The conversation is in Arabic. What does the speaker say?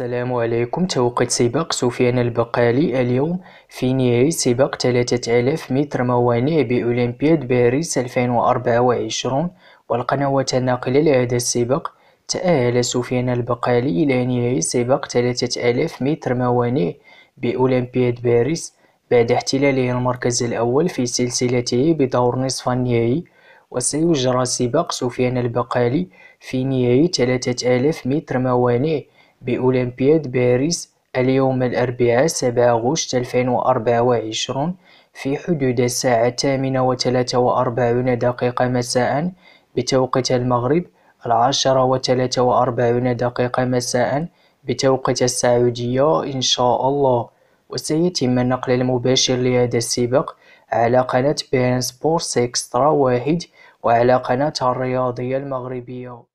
السلام عليكم توقيت سباق سفيان البقالي اليوم في نهاية سباق 3000 متر موانع بأولمبياد باريس 2024 والقنوات الناقلة لهذا السباق تأهل سفيان البقالي إلى نهاية سباق 3000 متر موانع بأولمبياد باريس بعد احتلاله المركز الأول في سلسلته بدور نصف النهائي وسيجرى سباق سفيان البقالي في نهاية 3000 متر موانع بأولمبياد باريس اليوم الأربعاء 7 غشت 2024 في حدود الساعة 8.43 دقيقة مساء بتوقيت المغرب العاشرة وثلاثة وأربعون دقيقة مساء بتوقيت السعودية إن شاء الله وسيتم النقل المباشر لهذا السباق على قناة بين سبورس إكسترا واحد وعلى قناة الرياضية المغربية